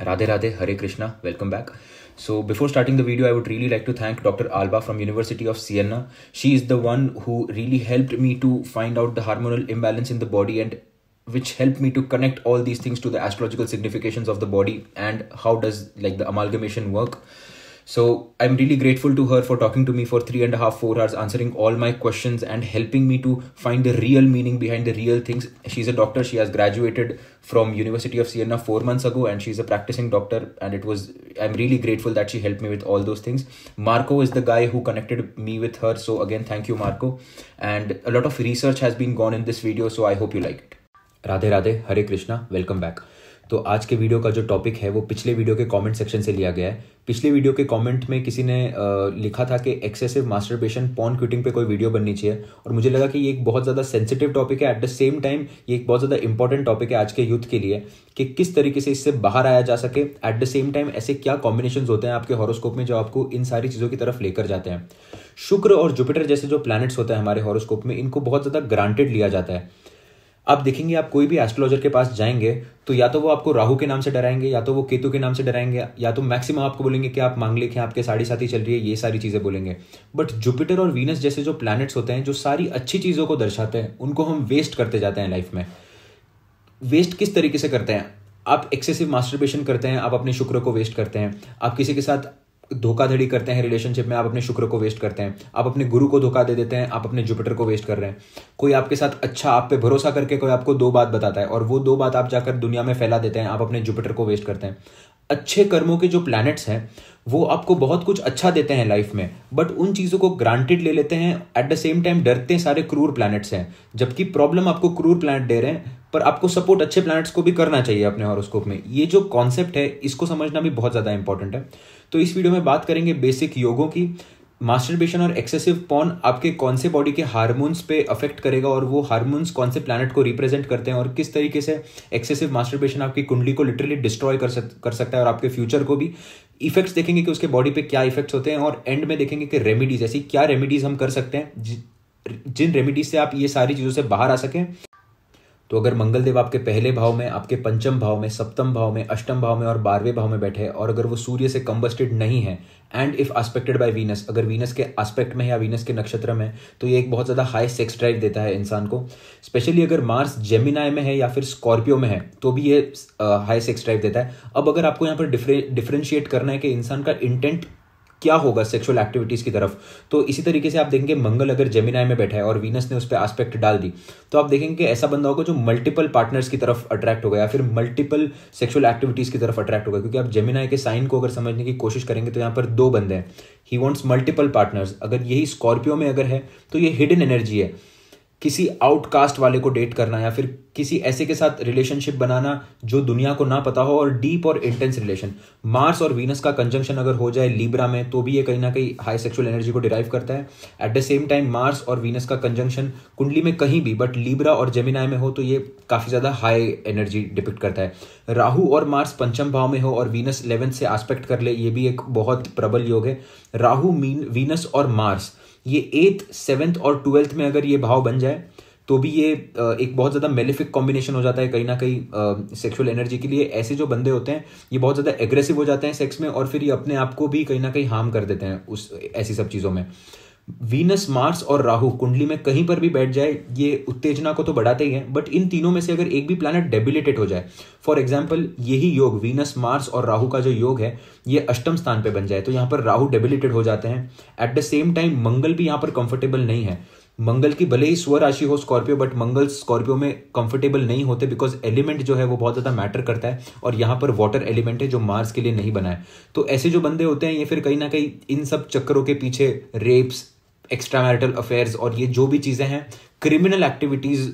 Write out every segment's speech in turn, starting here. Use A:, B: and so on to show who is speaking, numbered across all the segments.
A: Radhe Radhe, Hare Krishna, welcome back. So before starting the video, I would really like to thank Dr. Alba from University of Siena. She is the one who really helped me to find out the hormonal imbalance in the body and which helped me to connect all these things to the astrological significations of the body and how does like the amalgamation work. So I'm really grateful to her for talking to me for three and a half, four hours, answering all my questions and helping me to find the real meaning behind the real things. She's a doctor. She has graduated from University of Siena four months ago, and she's a practicing doctor. And it was I'm really grateful that she helped me with all those things. Marco is the guy who connected me with her. So again, thank you, Marco. And a lot of research has been gone in this video. So I hope you like it. Radhe Radhe, Hare Krishna. Welcome back. तो आज के video का जो topic है वो पिछले video के comment section से लिया गया है पिछले वीडियो के कमेंट में किसी ने लिखा था कि एक्सेसिव मास्टरबेशन पॉन क्यूटिंग पे कोई वीडियो बननी चाहिए और मुझे लगा कि ये एक बहुत ज़्यादा सेंसिटिव टॉपिक है एट द सेम टाइम ये एक बहुत ज़्यादा इंपॉर्टेंट टॉपिक है आज के यूथ के लिए कि किस तरीके से इससे बाहर आया जा सके एट द सेम टाइम ऐसे क्या कॉम्बिनेशन होते हैं आपके हॉरोस्कोप में जो आपको इन सारी चीज़ों की तरफ लेकर जाते हैं शुक्र और जुपिटर जैसे जो प्लानट्स होते हैं हमारे हॉरोस्कोप में इनको बहुत ज़्यादा ग्रांटेड लिया जाता है आप देखेंगे आप कोई भी एस्ट्रोलॉजर के पास जाएंगे तो या तो वो आपको राहु के नाम से डराएंगे या तो वो केतु के नाम से डराएंगे या तो मैक्सिमम आपको बोलेंगे कि आप मांगलिक हैं आपके साड़ी साथी चल रही है ये सारी चीज़ें बोलेंगे बट जुपिटर और वीनस जैसे जो प्लैनेट्स होते हैं जो सारी अच्छी चीज़ों को दर्शाते हैं उनको हम वेस्ट करते जाते हैं लाइफ में वेस्ट किस तरीके से करते हैं आप एक्सेसिव मास्टरबेशन करते हैं आप अपने शुक्र को वेस्ट करते हैं आप किसी के साथ धोखाधड़ी करते हैं रिलेशनशिप में आप अपने शुक्र को वेस्ट करते हैं आप अपने गुरु को धोखा दे देते हैं आप अपने जुपिटर को वेस्ट कर रहे हैं कोई आपके साथ अच्छा आप पे भरोसा करके कोई आपको दो बात बताता है और वो दो बात आप जाकर दुनिया में फैला देते हैं आप अपने जुपिटर को वेस्ट करते हैं अच्छे कर्मों के जो प्लैनेट्स हैं वो आपको बहुत कुछ अच्छा देते हैं लाइफ में बट उन चीज़ों को ग्रांटेड ले लेते हैं एट द सेम टाइम डरते हैं सारे क्रूर प्लैनेट्स हैं जबकि प्रॉब्लम आपको क्रूर प्लैनेट दे रहे हैं पर आपको सपोर्ट अच्छे प्लैनेट्स को भी करना चाहिए अपने हॉरोस्कोप में ये जो कॉन्सेप्ट है इसको समझना भी बहुत ज़्यादा इंपॉर्टेंट है तो इस वीडियो में बात करेंगे बेसिक योगों की मास्टरबेशन और एक्सेसिव पॉन आपके कौन से बॉडी के हार्मोन्स पे अफेक्ट करेगा और वो हार्मोन्स कौन से प्लानट को रिप्रेजेंट करते हैं और किस तरीके से एक्सेसिव मास्टरबेशन आपकी कुंडली को लिटरली डिस्ट्रॉय कर सक कर सकता है और आपके फ्यूचर को भी इफेक्ट्स देखेंगे कि उसके बॉडी पे क्या इफेक्ट्स होते हैं और एंड में देखेंगे कि रेमेडीज ऐसी क्या रेमेडीज हम कर सकते हैं जिन रेमेडीज से आप ये सारी चीज़ों से बाहर आ सकें तो अगर मंगलदेव आपके पहले भाव में आपके पंचम भाव में सप्तम भाव में अष्टम भाव में और बारहवें भाव में बैठे और अगर वो सूर्य से कम्बस्टेड नहीं है and if aspected by Venus अगर वीनस के आस्पेक्ट में या वीनस के नक्षत्र में तो ये एक बहुत ज़्यादा हाई सेक्स ड्राइव देता है इंसान को स्पेशली अगर मार्स जेमिनाय में है या फिर स्कॉर्पियो में है तो भी ये हाई सेक्स ड्राइव देता है अब अगर आपको यहाँ पर डिफरेंशिएट करना है कि इंसान का इंटेंट क्या होगा सेक्सुअल एक्टिविटीज़ की तरफ तो इसी तरीके से आप देखेंगे मंगल अगर जेमिनाई में बैठा है और वीनस ने उस पर आस्पेक्ट डाल दी तो आप देखेंगे ऐसा बंदा होगा जो मल्टीपल पार्टनर्स की तरफ अट्रैक्ट होगा या फिर मल्टीपल सेक्सुअल एक्टिविटीज़ की तरफ अट्रैक्ट होगा क्योंकि आप जेमिनाई के साइन को अगर समझने की कोशिश करेंगे तो यहाँ पर दो बंदे हैं ही वॉन्ट्स मल्टीपल पार्टनर्स अगर यही स्कॉर्पियो में अगर है तो ये हिडन एनर्जी है किसी आउटकास्ट वाले को डेट करना या फिर किसी ऐसे के साथ रिलेशनशिप बनाना जो दुनिया को ना पता हो और डीप और इंटेंस रिलेशन मार्स और वीनस का कंजंक्शन अगर हो जाए लीब्रा में तो भी ये कहीं ना कहीं हाई सेक्सुअल एनर्जी को डिराइव करता है at the same time Mars और वीनस का कंजंक्शन कुंडली में कहीं भी बट लीब्रा और जेमिनाय में हो तो ये काफ़ी ज़्यादा हाई एनर्जी डिपिक्ट करता है राहु और मार्स पंचम भाव में हो और वीनस इलेवेंथ से आस्पेक्ट कर ले ये भी एक बहुत प्रबल योग है राहु मीन वीनस और मार्स ये एट्थ सेवन्थ और ट्वेल्थ में अगर ये भाव बन जाए तो भी ये एक बहुत ज़्यादा मेलिफिक कॉम्बिनेशन हो जाता है कहीं ना कहीं सेक्सुअल एनर्जी के लिए ऐसे जो बंदे होते हैं ये बहुत ज़्यादा एग्रेसिव हो जाते हैं सेक्स में और फिर ये अपने आप को भी कहीं ना कहीं हार्म कर देते हैं उस ऐसी सब चीज़ों में वीनस मार्स और राहु कुंडली में कहीं पर भी बैठ जाए ये उत्तेजना को तो बढ़ाते ही है बट इन तीनों में से अगर एक भी प्लानट डेबिलेटेड हो जाए फॉर एग्जाम्पल यही योग वीनस मार्स और राहु का जो योग है ये अष्टम स्थान पे बन जाए तो यहाँ पर राहु डेबिलेटेड हो जाते हैं at the same time Mangal भी यहाँ पर कंफर्टेबल नहीं है मंगल की भले ही स्व राशि हो स्कॉर्पियो बट मंगल स्कॉर्पियो में कंफर्टेबल नहीं होते बिकॉज एलिमेंट जो है वो बहुत ज़्यादा मैटर करता है और यहाँ पर वाटर एलिमेंट है जो मार्स के लिए नहीं बना है तो ऐसे जो बंदे होते हैं ये फिर कहीं ना कहीं इन सब चक्रों के पीछे रेप्स एक्स्ट्रा मैरिटल अफेयर्स और ये जो भी चीज़ें हैं क्रिमिनल एक्टिविटीज़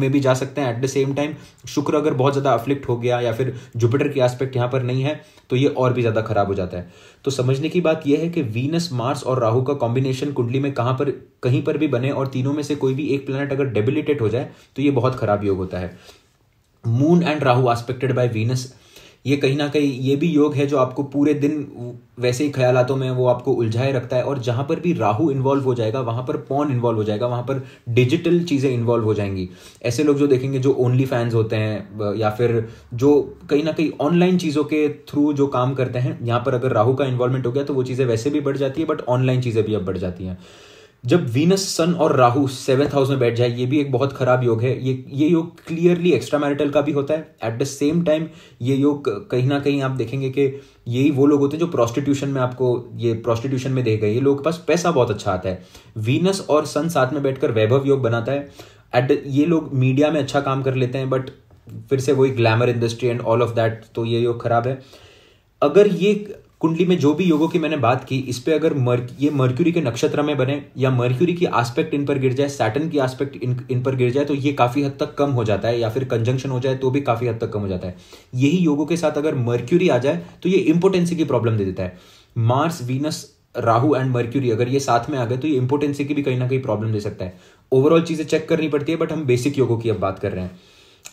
A: में भी जा सकते हैं एट द सेम टाइम शुक्र अगर बहुत ज़्यादा अफ्लिक्ट हो गया या फिर जुपिटर की एस्पेक्ट यहाँ पर नहीं है तो ये और भी ज़्यादा खराब हो जाता है तो समझने की बात यह है कि वीनस मार्स और राहु का कॉम्बिनेशन कुंडली में कहाँ पर कहीं पर भी बने और तीनों में से कोई भी एक प्लानट अगर डेबिलिटेट हो जाए तो ये बहुत खराब योग होता है moon and Rahu aspected by Venus ये कहीं ना कहीं ये भी योग है जो आपको पूरे दिन वैसे ही ख्यालातों में वो आपको उलझाए रखता है और जहां पर भी राहु इन्वॉल्व हो जाएगा वहां पर पॉन इन्वॉल्व हो जाएगा वहां पर डिजिटल चीज़ें इन्वॉल्व हो जाएंगी ऐसे लोग जो देखेंगे जो ओनली फैंस होते हैं या फिर जो कहीं ना कहीं ऑनलाइन चीज़ों के थ्रू जो काम करते हैं यहां पर अगर राहु का इन्वॉल्वमेंट हो गया तो वो चीज़ें वैसे भी बढ़ जाती है बट ऑनलाइन चीज़ें भी अब बढ़ जाती हैं जब वीनस सन और राहु सेवेंथ हाउस में बैठ जाए ये भी एक बहुत खराब योग है ये ये योग क्लियरली एक्स्ट्रा मैरिटल का भी होता है एट द सेम टाइम ये योग कहीं ना कहीं आप देखेंगे कि यही वो लोग होते हैं जो प्रोस्टिट्यूशन में आपको ये प्रोस्टिट्यूशन में गए ये लोगों के पास पैसा बहुत अच्छा आता है वीनस और सन साथ में बैठकर वैभव योग बनाता है एट ये लोग मीडिया में अच्छा काम कर लेते हैं बट फिर से वही glamour industry and all of that तो ये योग खराब है अगर ये कुंडली में जो भी योगों की मैंने बात की इस पर अगर मर्क ये मर्क्यूरी के नक्षत्र में बने या मर्क्यूरी की आस्पेक्ट इन पर गिर जाए सैटन की आस्पेक्ट इन इन पर गिर जाए तो ये काफ़ी हद तक कम हो जाता है या फिर कंजंक्शन हो जाए तो भी काफ़ी हद तक कम हो जाता है यही योगों के साथ अगर मर्क्यूरी आ जाए तो ये इंपोर्टेंसी की प्रॉब्लम दे देता है Mars Venus Rahu and Mercury अगर ये साथ में आ गए तो ये इंपोर्टेंसी की भी कहीं ना कहीं प्रॉब्लम दे सकता है ओवरऑल चीज़ें चेक करनी पड़ती है बट हम बेसिक योगों की अब बात कर रहे हैं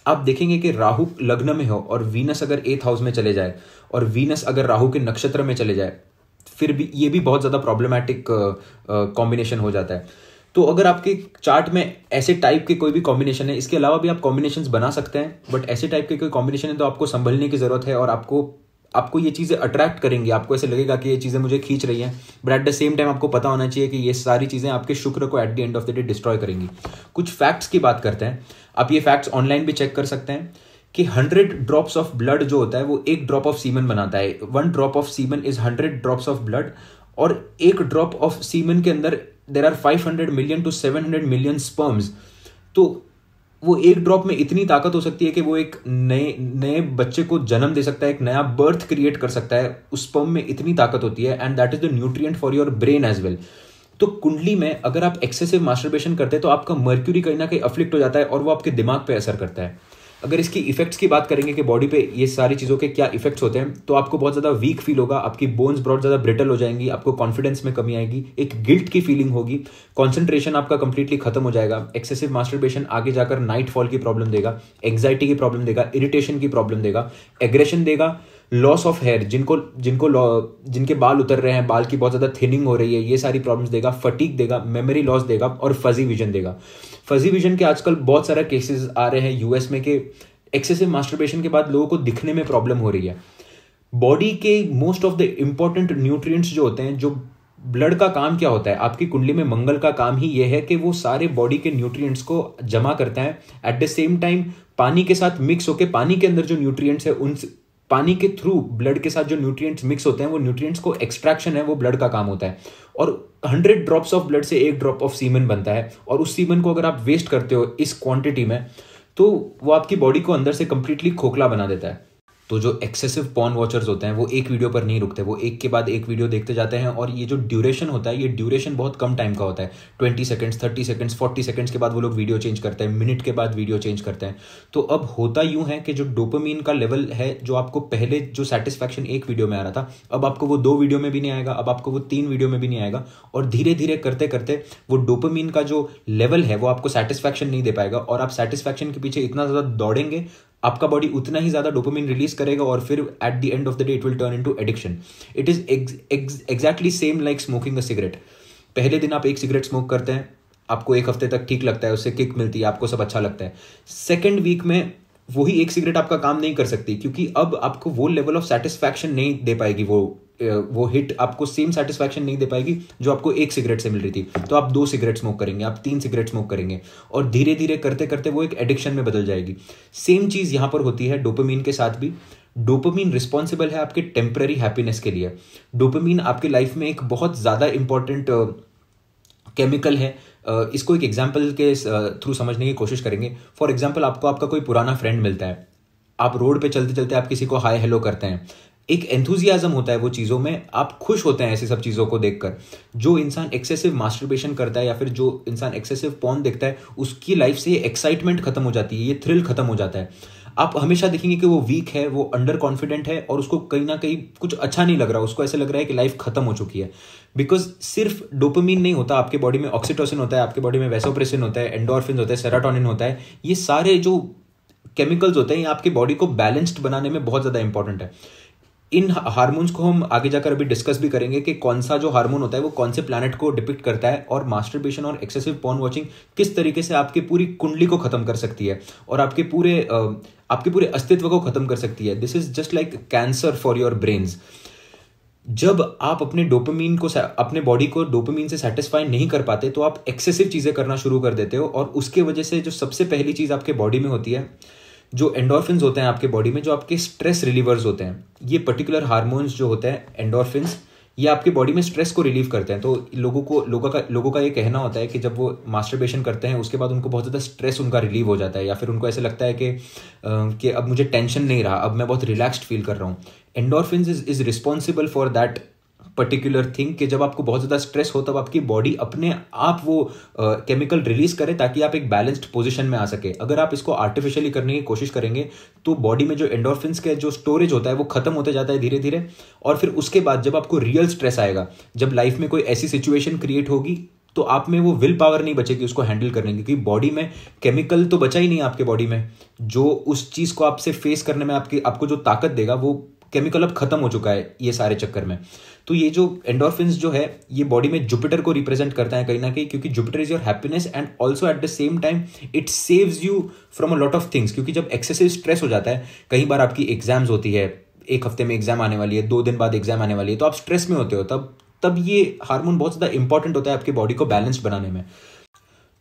A: आप देखेंगे कि राहु लग्न में हो और वीनस अगर एथ हाउस में चले जाए और वीनस अगर राहु के नक्षत्र में चले जाए फिर भी ये भी बहुत ज़्यादा प्रॉब्लमेटिक कॉम्बिनेशन हो जाता है तो अगर आपके चार्ट में ऐसे टाइप के कोई भी कॉम्बिनेशन है इसके अलावा भी आप कॉम्बिनेशन बना सकते हैं बट ऐसे टाइप के कोई कॉम्बिनेशन है तो आपको संभलने की ज़रूरत है और आपको आपको ये चीज़ें अट्रैक्ट करेंगी आपको ऐसे लगेगा कि ये चीज़ें मुझे खींच रही हैं but at the same time आपको पता होना चाहिए कि ये सारी चीज़ें आपके शुक्र को at the end of the day destroy करेंगी कुछ फैक्ट्स की बात करते हैं आप ये फैक्ट्स ऑनलाइन भी चेक कर सकते हैं कि हंड्रेड ड्रॉप्स ऑफ ब्लड जो होता है वो एक ड्रॉप ऑफ सीमन बनाता है one drop of semen is hundred drops of blood और एक ड्रॉप ऑफ सीमन के अंदर there are five hundred million to seven hundred million sperms तो वो एक ड्रॉप में इतनी ताकत हो सकती है कि वो एक नए नए बच्चे को जन्म दे सकता है एक नया बर्थ क्रिएट कर सकता है उस पम में इतनी ताकत होती है and that is the nutrient for your brain as well तो कुंडली में अगर आप एक्सेसिव मास्टरबेशन करते हैं तो आपका मर्क्यूरी कहीं ना कहीं अफ्लिक्ट हो जाता है और वो आपके दिमाग पर असर करता है अगर इसकी इफेक्ट्स की बात करेंगे कि बॉडी पे ये सारी चीज़ों के क्या इफेक्ट्स होते हैं तो आपको बहुत ज़्यादा वीक फील होगा आपकी बोन्स बहुत ज़्यादा ब्रिटल हो जाएंगी आपको कॉन्फिडेंस में कमी आएगी एक गिल्ट की फीलिंग होगी कॉन्सेंट्रेशन आपका कंप्लीटली खत्म हो जाएगा एक्सेसिव मास्टरबेशन आगे जाकर नाइट फॉल की प्रॉब्लम देगा एंग्जाइटी की प्रॉब्लम देगा इरिटेशन की प्रॉब्लम देगा एग्रेशन देगा लॉस ऑफ हेयर जिनको जिनको जिनके बाल उतर रहे हैं बाल की बहुत ज़्यादा थिनिंग हो रही है ये सारी प्रॉब्लम्स देगा फटीक देगा मेमोरी लॉस देगा और फजी विजन देगा फजी विजन के आजकल बहुत सारा केसेस आ रहे हैं यूएस में कि एक्सेसिव मास्टरबेशन के बाद लोगों को दिखने में प्रॉब्लम हो रही है बॉडी के most of the important nutrients जो होते हैं जो ब्लड का काम क्या होता है आपकी कुंडली में मंगल का काम ही यह है कि वो सारे बॉडी के न्यूट्रिएंट्स को जमा करता है एट द सेम टाइम पानी के साथ मिक्स होकर पानी के अंदर जो न्यूट्रिएंट्स है उन पानी के थ्रू ब्लड के साथ जो न्यूट्रिएंट्स मिक्स होते हैं वो न्यूट्रिएंट्स को एक्सट्रैक्शन है वो ब्लड का काम होता है और हंड्रेड ड्रॉप्स ऑफ ब्लड से एक ड्रॉप ऑफ सीमन बनता है और उस सीमन को अगर आप वेस्ट करते हो इस क्वांटिटी में तो वो आपकी बॉडी को अंदर से कंप्लीटली खोखला बना देता है तो जो एक्सेसिव पॉन वॉचर्स होते हैं वो एक वीडियो पर नहीं रुकते वो एक के बाद एक वीडियो देखते जाते हैं और ये जो ड्यूरेशन होता है ये ड्यूरेशन बहुत कम टाइम का होता है twenty seconds thirty seconds forty seconds के बाद वो लोग वीडियो चेंज करते हैं मिनट के बाद वीडियो चेंज करते हैं तो अब होता यूं है कि जो डोपोमीन का लेवल है जो आपको पहले जो सेटिस्फैक्शन एक वीडियो में आ रहा था अब आपको वो दो वीडियो में भी नहीं आएगा अब आपको वो तीन वीडियो में भी नहीं आएगा और धीरे धीरे करते करते वो डोपोमीन का जो लेवल है वो आपको सेटिस्फैक्शन नहीं दे पाएगा और आप सेटिस्फैक्शन के पीछे इतना ज़्यादा दौड़ेंगे आपका बॉडी उतना ही ज़्यादा डोपोमिन रिलीज करेगा और फिर at the end of the day it will turn into addiction it is exactly same like smoking a cigarette पहले दिन आप एक सिगरेट स्मोक करते हैं आपको एक हफ्ते तक ठीक लगता है उससे किक मिलती है आपको सब अच्छा लगता है सेकेंड वीक में वही एक सिगरेट आपका काम नहीं कर सकती क्योंकि अब आपको वो लेवल ऑफ सेटिस्फैक्शन नहीं दे पाएगी वो वो हिट आपको सेम सेटिस्फैक्शन नहीं दे पाएगी जो आपको एक सिगरेट से मिल रही थी तो आप दो सिगरेट स्मोक करेंगे आप तीन सिगरेट स्मोक करेंगे और धीरे धीरे करते करते वो एक एडिक्शन में बदल जाएगी सेम चीज़ यहां पर होती है डोपामीन के साथ भी डोपामीन रिस्पॉन्सिबल है आपके टेम्पररी हैप्पीनेस के लिए डोपामीन आपके लाइफ में एक बहुत ज़्यादा इंपॉर्टेंट केमिकल है इसको एक एग्जाम्पल के थ्रू समझने की कोशिश करेंगे फॉर एग्जाम्पल आपको आपका कोई पुराना फ्रेंड मिलता है आप रोड पे चलते चलते आप किसी को हाय हेलो करते हैं एक एंथुजियाजम होता है वो चीज़ों में आप खुश होते हैं ऐसी सब चीज़ों को देखकर जो इंसान एक्सेसिव मास्टरबेशन करता है या फिर जो इंसान एक्सेसिव पॉन देखता है उसकी लाइफ से ये एक्साइटमेंट खत्म हो जाती है ये थ्रिल खत्म हो जाता है आप हमेशा देखेंगे कि वो वीक है वो अंडर कॉन्फिडेंट है और उसको कहीं ना कहीं कुछ अच्छा नहीं लग रहा उसको ऐसा लग रहा है कि लाइफ खत्म हो चुकी है बिकॉज सिर्फ डोपोमिन नहीं होता आपके बॉडी में ऑक्सीटोसिन होता है आपके बॉडी में वेसोप्रेसिन होता है एंडोरफिन होता है सेराटोनिन होता है ये सारे जो केमिकल्स होते हैं ये आपके बॉडी को बैलेंस्ड बनाने में बहुत ज़्यादा इंपॉर्टेंट है इन हार्मोन्स को हम आगे जाकर अभी डिस्कस भी करेंगे कि कौन सा जो हार्मोन होता है वो कौन से प्लानट को डिपिक्ट करता है और मास्टरबेशन और एक्सेसिव पॉन वॉचिंग किस तरीके से आपकी पूरी कुंडली को खत्म कर सकती है और आपके पूरे आपके पूरे अस्तित्व को खत्म कर सकती है this is just like cancer for your brains जब आप अपने डोपामीन को अपने बॉडी को डोपामीन से सेटिस्फाई नहीं कर पाते तो आप एक्सेसिव चीज़ें करना शुरू कर देते हो और उसके वजह से जो सबसे पहली चीज़ आपके बॉडी में होती है जो एंडोरफिन होते हैं आपके बॉडी में जो आपके स्ट्रेस रिलीवर्स होते हैं ये पर्टिकुलर हारमोन्स जो होते हैं एंडोरफिन ये आपके बॉडी में स्ट्रेस को रिलीव करते हैं तो लोगों को लोगों का लोगों का ये कहना होता है कि जब वो मास्टरबेशन करते हैं उसके बाद उनको बहुत ज़्यादा स्ट्रेस उनका रिलीव हो जाता है या फिर उनको ऐसा लगता है कि कि अब मुझे टेंशन नहीं रहा अब मैं बहुत रिलैक्स्ड फील कर रहा हूँ endorphin is is responsible for that particular thing कि जब आपको बहुत ज़्यादा स्ट्रेस हो तब आपकी बॉडी अपने आप वो केमिकल रिलीज करे ताकि आप एक बैलेंस्ड पोजिशन में आ सके अगर आप इसको आर्टिफिशियली करने की कोशिश करेंगे तो बॉडी में जो एंडोरफिन के जो स्टोरेज होता है वो खत्म होते जाता है धीरे धीरे और फिर उसके बाद जब आपको रियल स्ट्रेस आएगा जब लाइफ में कोई ऐसी सिचुएशन क्रिएट होगी तो आप में वो विल पावर नहीं बचेगी उसको हैंडल करने की क्योंकि बॉडी में केमिकल तो बचा ही नहीं आपके बॉडी में जो उस चीज़ को आपसे फेस करने में आपकी आपको जो ताकत देगा वो केमिकल अब खत्म हो चुका है ये सारे चक्कर में तो ये जो एंडोरफिन जो है ये बॉडी में जुपिटर को रिप्रेजेंट करता है कहीं ना कहीं क्योंकि Jupiter is your happiness and also at the same time it saves you from a lot of things क्योंकि जब एक्सेसिव स्ट्रेस हो जाता है कई बार आपकी एग्जाम्स होती है एक हफ्ते में एग्जाम आने वाली है दो दिन बाद एग्जाम आने वाली है तो आप स्ट्रेस में होते हो तब तब ये हार्मोन बहुत ज़्यादा इंपॉर्टेंट होता है आपकी बॉडी को बैलेंस बनाने में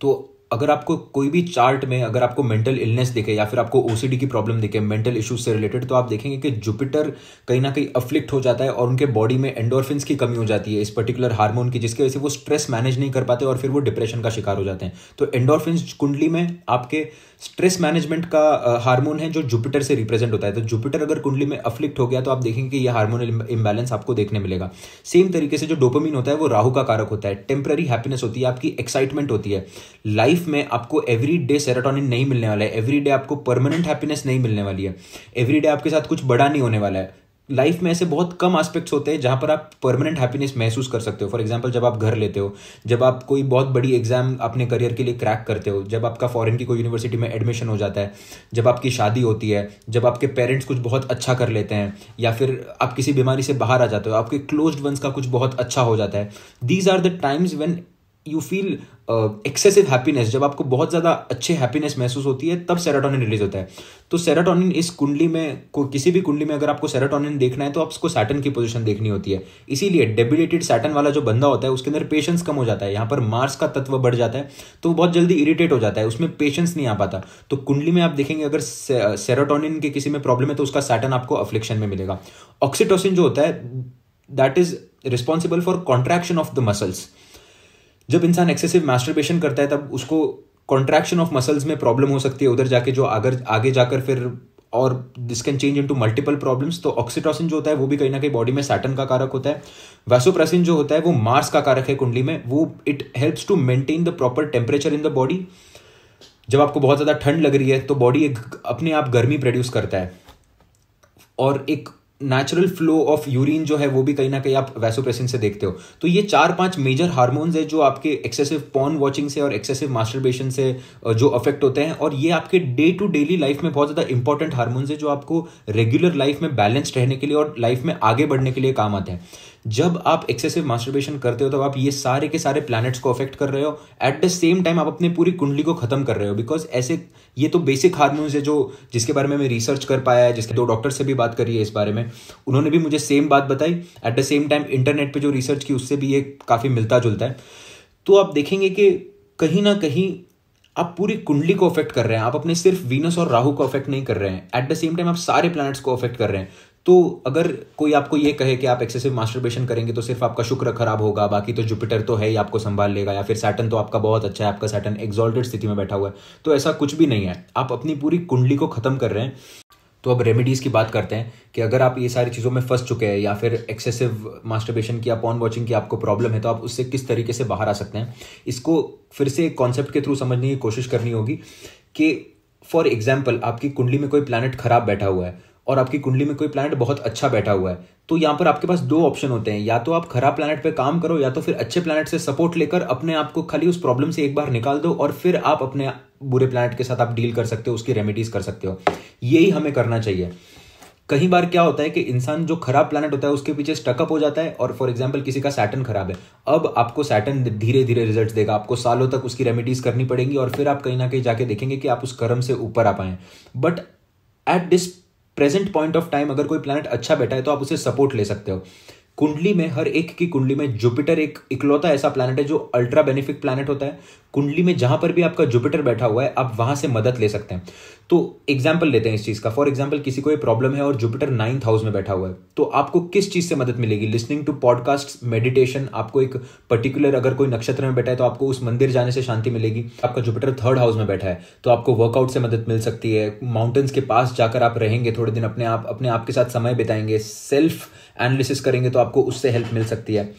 A: तो अगर आपको कोई भी चार्ट में अगर आपको मेंटल इलनेस दिखे या फिर आपको ओसीडी की प्रॉब्लम दिखे मेंटल इश्यूज से रिलेटेड तो आप देखेंगे कि जुपिटर कहीं ना कहीं अफ्लिक्ट हो जाता है और उनके बॉडी में एंडोरफिन की कमी हो जाती है इस पर्टिकुलर हार्मोन की जिसकी वजह से वो स्ट्रेस मैनेज नहीं कर पाते और फिर वो डिप्रेशन का शिकार हो जाते हैं तो एंडोरफिन कुंडली में आपके स्ट्रेस मैनेजमेंट का हार्मोन है जो जुपिटर से रिप्रेजेंट होता है तो जुपिटर अगर कुंडली में अफ्लिक्ट हो गया तो आप देखेंगे कि ये हार्मोन इम्बैलेंस आपको देखने मिलेगा सेम तरीके से जो डोपामिन होता है वो राहु का कारक होता है टेम्पररी हैप्पीनेस होती है आपकी एक्साइटमेंट होती है लाइफ में आपको एवरी डे सेराटोनिन नहीं मिलने वाला है एवरी डे आपको परमानेंट हैप्पीनेस नहीं मिलने वाली है एवरी डे आपके साथ कुछ बड़ा नहीं होने वाला है लाइफ में ऐसे बहुत कम एस्पेक्ट्स होते हैं जहाँ पर आप परमानेंट हैप्पीनेस महसूस कर सकते हो फॉर एग्जाम्पल जब आप घर लेते हो जब आप कोई बहुत बड़ी एग्जाम अपने करियर के लिए क्रैक करते हो जब आपका फॉरेन की कोई यूनिवर्सिटी में एडमिशन हो जाता है जब आपकी शादी होती है जब आपके पेरेंट्स कुछ बहुत अच्छा कर लेते हैं या फिर आप किसी बीमारी से बाहर आ जाते हो आपके क्लोज वंस का कुछ बहुत अच्छा हो जाता है these are the times when you feel excessive happiness जब आपको बहुत ज़्यादा अच्छे हैप्पीनेस महसूस होती है तब सेराटोनिन रिलीज होता है तो सेराटोनिन इस कुंडली में को किसी भी कुंडली में अगर आपको सेराटोनिन देखना है तो आपको सैटन की पोजीशन देखनी होती है इसीलिए डेबिलेटेड सैटन वाला जो बंदा होता है उसके अंदर पेशेंस कम हो जाता है यहाँ पर मार्स का तत्व बढ़ जाता है तो बहुत जल्दी इरीटेट हो जाता है उसमें पेशेंस नहीं आ पाता तो कुंडली में आप देखेंगे अगर सेराटोनिन के किसी में प्रॉब्लम है तो उसका सैटन आपको अफ्लिक्शन में मिलेगा ऑक्सीटोसिन जो होता है that is responsible for contraction of the muscles जब इंसान एक्सेसिव मास्टरबेशन करता है तब उसको कॉन्ट्रैक्शन ऑफ मसल्स में प्रॉब्लम हो सकती है उधर जाके जो अगर आगे जाकर फिर और this can change into multiple problems तो ऑक्सीटोसिन जो होता है वो भी कहीं ना कहीं बॉडी में सैटन का कारक होता है वैसोप्रेसिन जो होता है वो मार्स का कारक है कुंडली में वो it helps to maintain the proper temperature in the body जब आपको बहुत ज़्यादा ठंड लग रही है तो बॉडी एक अपने आप गर्मी प्रोड्यूस करता है और एक नेचुरल फ्लो ऑफ यूरिन जो है वो भी कहीं ना कहीं आप वैसोप्रेसिन से देखते हो तो ये चार पांच मेजर हार्मोन्स है जो आपके एक्सेसिव पॉन वॉचिंग से और एक्सेसिव मास्टरबेशन से जो अफेक्ट होते हैं और ये आपके डे टू डेली लाइफ में बहुत ज़्यादा इंपॉर्टेंट हार्मोन्स है जो आपको रेगुलर लाइफ में बैलेंस रहने के लिए और लाइफ में आगे बढ़ने के लिए काम आते हैं जब आप एक्सेसिव मास्टरबेशन करते हो तो आप ये सारे के सारे प्लैनेट्स को अफेक्ट कर रहे हो एट द सेम टाइम आप अपनी पूरी कुंडली को खत्म कर रहे हो बिकॉज ऐसे ये तो बेसिक हारमोन्स है जो जिसके बारे में मैं रिसर्च कर पाया है जिसके दो डॉक्टर से भी बात करी है इस बारे में उन्होंने भी मुझे सेम बात बताई at the same time internet पर जो रिसर्च की उससे भी ये काफ़ी मिलता जुलता है तो आप देखेंगे कि कहीं ना कहीं आप पूरी कुंडली को अफेक्ट कर रहे हैं आप अपने सिर्फ वीनस और राहु को अफेक्ट नहीं कर रहे हैं एट द सेम टाइम आप सारे प्लैनेट्स को अफेक्ट कर रहे हैं तो अगर कोई आपको ये कहे कि आप एक्सेसिव मास्टरबेशन करेंगे तो सिर्फ आपका शुक्र खराब होगा बाकी तो जुपिटर तो है ही आपको संभाल लेगा या फिर सैटन तो आपका बहुत अच्छा है आपका सैटन एग्जॉल्टेड स्थिति में बैठा हुआ है तो ऐसा कुछ भी नहीं है आप अपनी पूरी कुंडली को खत्म कर रहे हैं तो अब रेमेडीज़ की बात करते हैं कि अगर आप ये सारी चीज़ों में फंस चुके हैं या फिर एक्सेसिव मास्टरबेशन की या पॉन वॉचिंग की आपको प्रॉब्लम है तो आप उससे किस तरीके से बाहर आ सकते हैं इसको फिर से एक कॉन्सेप्ट के थ्रू समझने की कोशिश करनी होगी कि फॉर एग्जाम्पल आपकी कुंडली में कोई प्लानट खराब बैठा हुआ है और आपकी कुंडली में कोई प्लानट बहुत अच्छा बैठा हुआ है तो यहाँ पर आपके पास दो ऑप्शन होते हैं या तो आप खराब प्लानट पे काम करो या तो फिर अच्छे प्लानट से सपोर्ट लेकर अपने आप को खाली उस प्रॉब्लम से एक बार निकाल दो और फिर आप अपने बुरे प्लानट के साथ आप डील कर सकते हो उसकी रेमेडीज कर सकते हो यही हमें करना चाहिए कई बार क्या होता है कि इंसान जो खराब प्लानट होता है उसके पीछे स्टकअप हो जाता है और फॉर एग्जाम्पल किसी का सैटन खराब है अब आपको सैटन धीरे धीरे रिजल्ट देगा आपको सालों तक उसकी रेमेडीज करनी पड़ेगी और फिर आप कहीं ना कहीं जाके देखेंगे कि आप उस कर्म से ऊपर आ पाए but at this present point of time अगर कोई प्लानट अच्छा बैठा है तो आप उसे सपोर्ट ले सकते हो कुंडली में हर एक की कुंडली में जुपिटर एक इकलौता ऐसा प्लानट है जो अल्ट्रा बेनिफिक प्लानट होता है कुंडली में जहां पर भी आपका जुपिटर बैठा हुआ है आप वहां से मदद ले सकते हैं तो एग्जाम्पल लेते हैं इस चीज का फॉर एग्जाम्पल किसी को ये प्रॉब्लम है और जुपिटर नाइन्थ हाउस में बैठा हुआ है तो आपको किस चीज से मदद मिलेगी लिसनिंग टू पॉडकास्ट मेडिटेशन आपको एक पर्टिकुलर अगर कोई नक्षत्र में बैठा है तो आपको उस मंदिर जाने से शांति मिलेगी आपका जुपिटर थर्ड हाउस में बैठा है तो आपको वर्कआउट से मदद मिल सकती है माउंटेन्स के पास जाकर आप रहेंगे थोड़े दिन अपने आप अपने आप के साथ समय बिताएंगे सेल्फ एनालिसिस करेंगे तो आपको उससे हेल्प मिल सकती है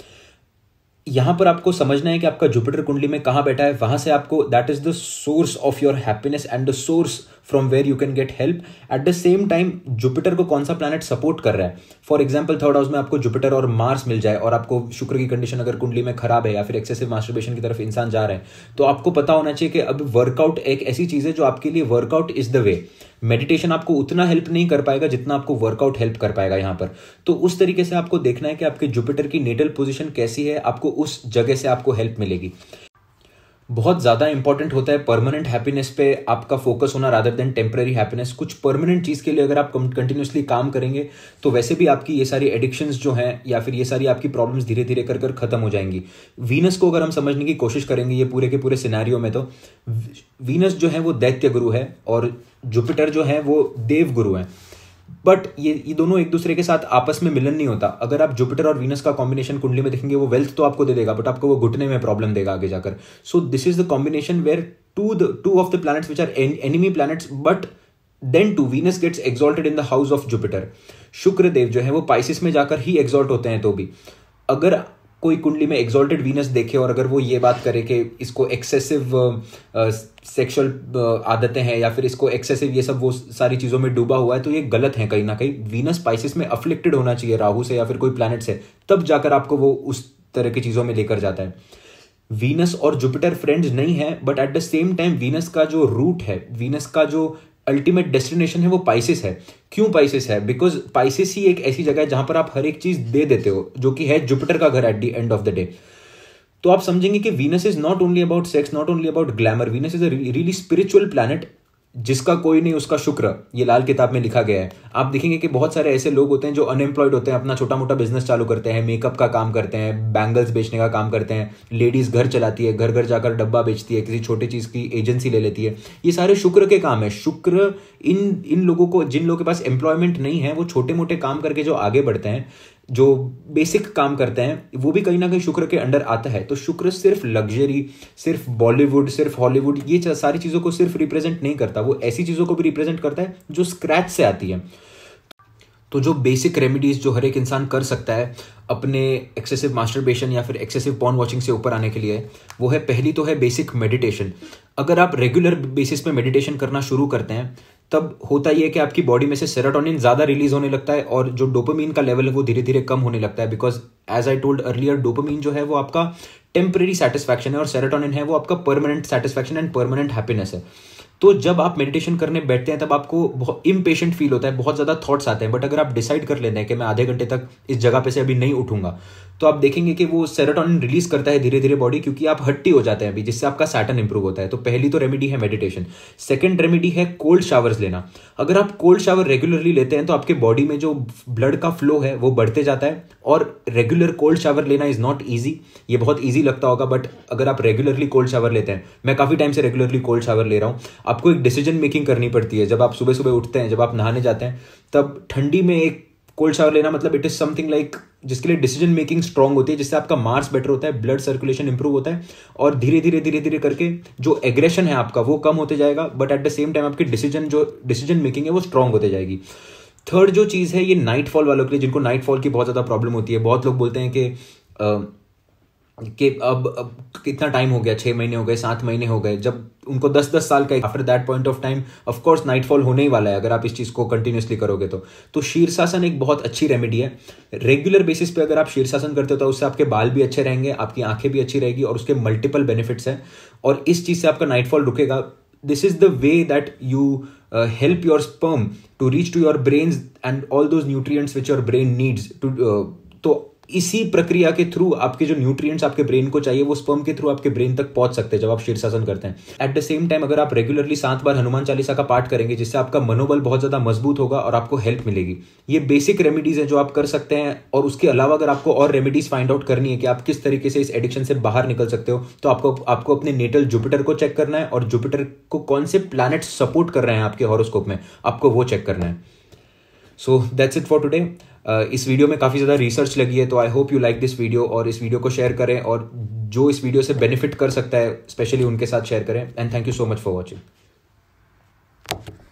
A: यहां पर आपको समझना है कि आपका जुपिटर कुंडली में कहां बैठा है वहां से आपको that is the source of your happiness and the source from where you can get help at the same time Jupiter को कौन सा प्लानट सपोर्ट कर रहा है फॉर एग्जाम्पल थर्ड हाउस में आपको जुपिटर और मार्स मिल जाए और आपको शुक्र की कंडीशन अगर कुंडली में खराब है या फिर एक्सेसिव मास्टरबेशन की तरफ इंसान जा रहे हैं तो आपको पता होना चाहिए कि अब वर्कआउट एक ऐसी चीज़ है जो आपके लिए workout is the way meditation आपको उतना हेल्प नहीं कर पाएगा जितना आपको वर्कआउट हेल्प कर पाएगा यहां पर तो उस तरीके से आपको देखना है कि आपके जुपिटर की नेटल पोजिशन कैसी है आपको उस जगह से आपको हेल्प मिलेगी बहुत ज़्यादा इंपॉर्टेंट होता है परमानेंट हैप्पीनेस पे आपका फोकस होना रादर देन टेम्प्रेरी हैप्पीनेस कुछ परमानेंट चीज़ के लिए अगर आप कंटिन्यूसली काम करेंगे तो वैसे भी आपकी ये सारी एडिक्शंस जो हैं या फिर ये सारी आपकी प्रॉब्लम्स धीरे धीरे कर कर खत्म हो जाएंगी वीनस को अगर हम समझने की कोशिश करेंगे ये पूरे के पूरे सिनारियों में तो वीनस जो है वो दैत्य गुरु है और जुपिटर जो है वो देव गुरु हैं बट ये ये दोनों एक दूसरे के साथ आपस में मिलन नहीं होता अगर आप जुपिटर और वीनस का कॉम्बिनेशन कुंडली में देखेंगे वो वेल्थ तो आपको दे देगा बट आपको वो घुटने में प्रॉब्लम देगा आगे जाकर so this is the combination where two the two of the planets which are enemy planets but then too Venus gets exalted in the house of Jupiter Shukradev जो है वो पाइसिस में जाकर ही एक्सॉल्ट होते हैं तो भी अगर कोई कुंडली में एग्जॉल्टेड वीनस देखे और अगर वो ये बात करे कि इसको excessive sexual uh, uh, uh, आदतें हैं या फिर इसको एक्सेसिव ये सब वो सारी चीज़ों में डूबा हुआ है तो ये गलत है कहीं ना कहीं वीनस स्पाइसिस में अफ्लिक्टेड होना चाहिए राहु से या फिर कोई प्लानट से तब जाकर आपको वो उस तरह की चीज़ों में लेकर जाता है वीनस और जुपिटर फ्रेंड्स नहीं है but at the same time Venus का जो रूट है वीनस का जो अल्टीमेट डेस्टिनेशन है वो पाइसिस है क्यों पाइसिस है बिकॉज पाइसिस ही एक ऐसी जगह है जहां पर आप हर एक चीज दे देते हो जो कि है जुपिटर का घर at the end of the day तो आप समझेंगे कि Venus is not only about sex not only about glamour Venus is a really spiritual planet जिसका कोई नहीं उसका शुक्र ये लाल किताब में लिखा गया है आप देखेंगे कि बहुत सारे ऐसे लोग होते हैं जो अनएम्प्लॉयड होते हैं अपना छोटा मोटा बिजनेस चालू करते हैं मेकअप का काम करते हैं बैंगल्स बेचने का काम करते हैं लेडीज़ घर चलाती है घर घर जाकर डब्बा बेचती है किसी छोटी चीज़ की एजेंसी ले लेती है ये सारे शुक्र के काम है शुक्र इन इन लोगों को जिन लोगों के पास एम्प्लॉयमेंट नहीं है वो छोटे मोटे काम करके जो आगे बढ़ते हैं जो बेसिक काम करते हैं वो भी कहीं ना कहीं शुक्र के अंडर आता है तो शुक्र सिर्फ लग्जरी सिर्फ बॉलीवुड सिर्फ हॉलीवुड ये सारी चीज़ों को सिर्फ रिप्रेजेंट नहीं करता वो ऐसी चीज़ों को भी रिप्रेजेंट करता है जो स्क्रैच से आती है तो जो बेसिक रेमेडीज़ जो हर एक इंसान कर सकता है अपने एक्सेसिव मास्टरबेशन या फिर एक्सेसिव पॉन वॉचिंग से ऊपर आने के लिए वो है पहली तो है बेसिक मेडिटेशन अगर आप रेगुलर बेसिस पे मेडिटेशन करना शुरू करते हैं तब होता यह है कि आपकी बॉडी में से सेरोटोनिन ज़्यादा रिलीज होने लगता है और जो डोपामीन का लेवल है वो धीरे धीरे कम होने लगता है because as I told earlier dopamine जो है वो आपका टेम्परेरी सेटिस्फैक्शन है और सेरोटोनिन है वो आपका permanent satisfaction and permanent happiness है तो जब आप मेडिटेशन करने बैठते हैं तब आपको बहुत इम्पेशेंट फील होता है बहुत ज़्यादा थॉट्स आते हैं बट अगर आप डिसाइड कर लेते हैं कि मैं आधे घंटे तक इस जगह पे से अभी नहीं उठूंगा तो आप देखेंगे कि वो सेरोटोनिन रिलीज करता है धीरे धीरे बॉडी क्योंकि आप हट्टी हो जाते हैं अभी जिससे आपका सैटन इंप्रूव होता है तो पहली तो रेमेडी है मेडिटेशन सेकंड रेमेडी है कोल्ड शावर्स लेना अगर आप कोल्ड शावर रेगुलरली लेते हैं तो आपके बॉडी में जो ब्लड का फ्लो है वो बढ़ते जाता है और रेगुलर कोल्ड शावर लेना इज नॉट ईजी ये बहुत ईजी लगता होगा बट अगर आप रेगुलरली कोल्ड शावर लेते हैं मैं काफ़ी टाइम से रेगुलरली कोल्ड शावर ले रहा हूँ आपको एक डिसीजन मेकिंग करनी पड़ती है जब आप सुबह सुबह उठते हैं जब आप नहाने जाते हैं तब ठंडी में एक कोल्ड शावर लेना मतलब इट इज समथिंग लाइक जिसके लिए डिसीजन मेकिंग स्ट्रांग होती है जिससे आपका मार्स बेटर होता है ब्लड सर्कुलेशन इंप्रूव होता है और धीरे धीरे धीरे धीरे करके जो एग्रेशन है आपका वो कम होते जाएगा but at the same time आपकी डिसीजन जो डिसीजन मेकिंग है वो स्ट्रांग होते जाएगी थर्ड जो चीज़ है ये नाइट फॉल वालों के लिए जिनको नाइट फॉल की बहुत ज़्यादा प्रॉब्लम होती है बहुत लोग बोलते हैं कि कि अब, अब कितना टाइम हो गया छः महीने हो गए सात महीने हो गए जब उनको दस दस साल का after that point of time of course nightfall होने ही वाला है अगर आप इस चीज़ को कंटिन्यूसली करोगे तो तो शीर्षासन एक बहुत अच्छी रेमेडी है रेगुलर बेसिस पे अगर आप शीर्षासन करते हो तो उससे आपके बाल भी अच्छे रहेंगे आपकी आंखें भी अच्छी रहेगी और उसके मल्टीपल बेनिफिट्स हैं और इस चीज़ से आपका नाइटफॉल रुकेगा this is the way that you help your sperm to reach to your brain and all those nutrients which your brain needs to तो इसी प्रक्रिया के थ्रू आपके जो न्यूट्रिएंट्स आपके ब्रेन को चाहिए वो स्पर्म के थ्रू आपके ब्रेन तक पहुंच सकते हैं जब आप शीर्षासन करते हैं एट द सेम टाइम अगर आप रेगुलरली सात बार हनुमान चालीसा का पाठ करेंगे जिससे आपका मनोबल बहुत ज्यादा मजबूत होगा और आपको हेल्प मिलेगी ये बेसिक रेमेडीज है जो आप कर सकते हैं और उसके अलावा अगर आपको और रेमेडीज फाइंड आउट करनी है कि आप किस तरीके से इस एडिक्शन से बाहर निकल सकते हो तो आपको आपको अपने नेटल जुपिटर को चेक करना है और जुपिटर को कौन से प्लानट सपोर्ट कर रहे हैं आपके हॉरोस्कोप में आपको वो चेक करना है so that's it for today इस वीडियो में काफ़ी ज़्यादा रिसर्च लगी है तो I hope you like this video और इस वीडियो को शेयर करें और जो इस वीडियो से बेनिफिट कर सकता है स्पेशली उनके साथ शेयर करें and thank you so much for watching